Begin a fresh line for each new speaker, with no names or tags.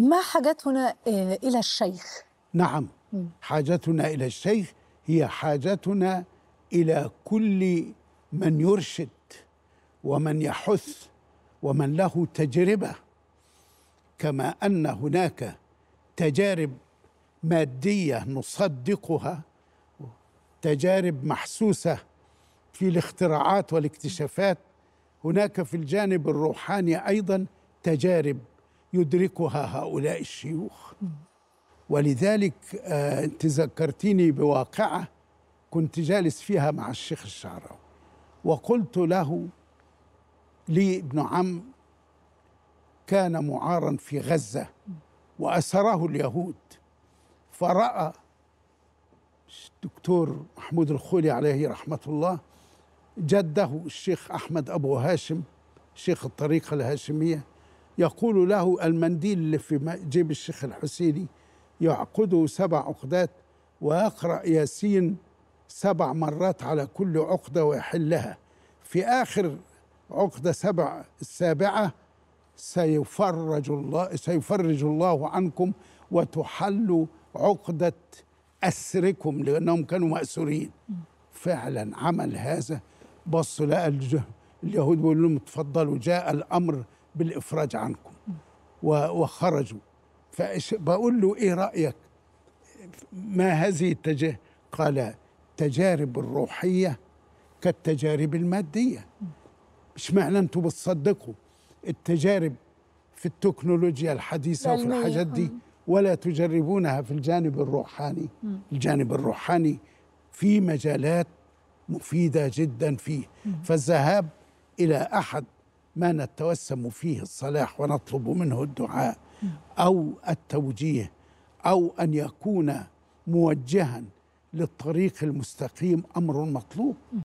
ما حاجتنا آه، إلى الشيخ؟ نعم حاجتنا إلى الشيخ هي حاجتنا إلى كل من يرشد ومن يحث ومن له تجربة كما أن هناك تجارب مادية نصدقها تجارب محسوسة في الاختراعات والاكتشافات هناك في الجانب الروحاني أيضا تجارب يدركها هؤلاء الشيوخ ولذلك آه، انت ذكرتيني بواقعه كنت جالس فيها مع الشيخ الشعراوي وقلت له لي ابن عم كان معارا في غزه واسره اليهود فراى الدكتور محمود الخولي عليه رحمه الله جده الشيخ احمد ابو هاشم شيخ الطريقه الهاشميه يقول له المنديل اللي في جيب الشيخ الحسيني يعقده سبع عقدات ويقرأ ياسين سبع مرات على كل عقدة ويحلها في آخر عقدة سبع السابعة سيفرج الله سيفرج الله عنكم وتحل عقدة أسركم لأنهم كانوا مأسورين فعلا عمل هذا بص لقى اليهود بيقول لهم اتفضلوا جاء الأمر بالإفراج عنكم وخرجوا فبقول له إيه رأيك ما هذه التجارب قال تجارب الروحية كالتجارب المادية مش معنى أنتوا بتصدقوا التجارب في التكنولوجيا الحديثة وفي الحاجات دي آه. ولا تجربونها في الجانب الروحاني الجانب الروحاني في مجالات مفيدة جدا فيه فالذهاب إلى أحد ما نتوسم فيه الصلاح ونطلب منه الدعاء أو التوجيه أو أن يكون موجها للطريق المستقيم أمر مطلوب